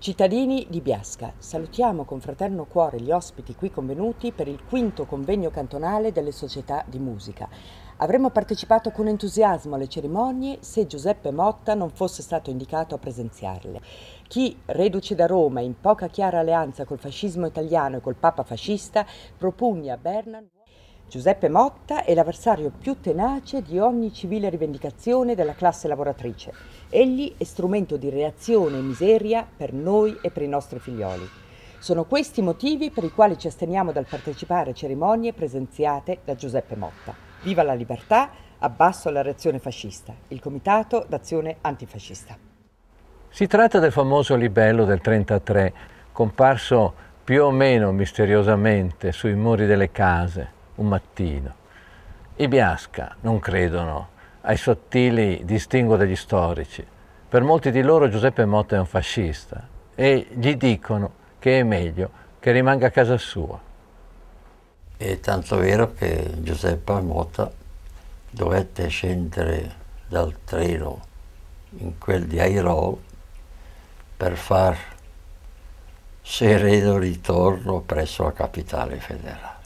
Cittadini di Biasca, salutiamo con fraterno cuore gli ospiti qui convenuti per il quinto convegno cantonale delle società di musica. Avremmo partecipato con entusiasmo alle cerimonie se Giuseppe Motta non fosse stato indicato a presenziarle. Chi, reduce da Roma in poca chiara alleanza col fascismo italiano e col papa fascista, propugna a Bernan... Giuseppe Motta è l'avversario più tenace di ogni civile rivendicazione della classe lavoratrice. Egli è strumento di reazione e miseria per noi e per i nostri figlioli. Sono questi i motivi per i quali ci asteniamo dal partecipare a cerimonie presenziate da Giuseppe Motta. Viva la libertà, abbasso la reazione fascista. Il Comitato d'Azione Antifascista. Si tratta del famoso libello del 33, comparso più o meno misteriosamente sui muri delle case un mattino. I Biasca non credono ai sottili distinguo degli storici. Per molti di loro Giuseppe Motta è un fascista e gli dicono che è meglio che rimanga a casa sua. È tanto vero che Giuseppe Motta dovette scendere dal treno in quel di Airol per far sereno ritorno presso la capitale federale.